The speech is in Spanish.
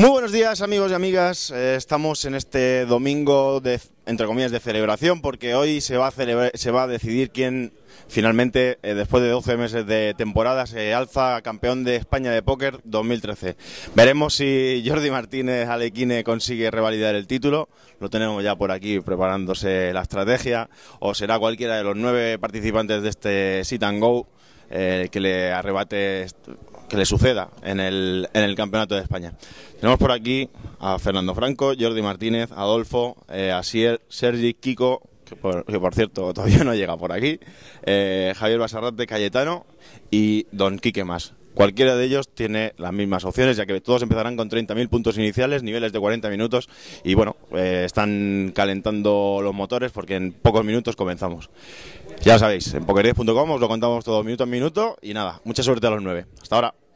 Muy buenos días amigos y amigas, eh, estamos en este domingo de, entre comillas de celebración porque hoy se va a, se va a decidir quién finalmente eh, después de 12 meses de temporada se alza campeón de España de póker 2013. Veremos si Jordi Martínez Alequine consigue revalidar el título, lo tenemos ya por aquí preparándose la estrategia o será cualquiera de los nueve participantes de este sit and go eh, que le arrebate, que le suceda en el, en el Campeonato de España. Tenemos por aquí a Fernando Franco, Jordi Martínez, Adolfo, eh, a Sergi, Kiko, que por, cierto todavía no llega por aquí, Javier eh, Javier Basarrate, Cayetano y Don Quique Más. Cualquiera de ellos tiene las mismas opciones, ya que todos empezarán con 30.000 puntos iniciales, niveles de 40 minutos y bueno, eh, están calentando los motores porque en pocos minutos comenzamos. Ya sabéis, en poker10.com os lo contamos todo minuto a minuto y nada, mucha suerte a los nueve Hasta ahora.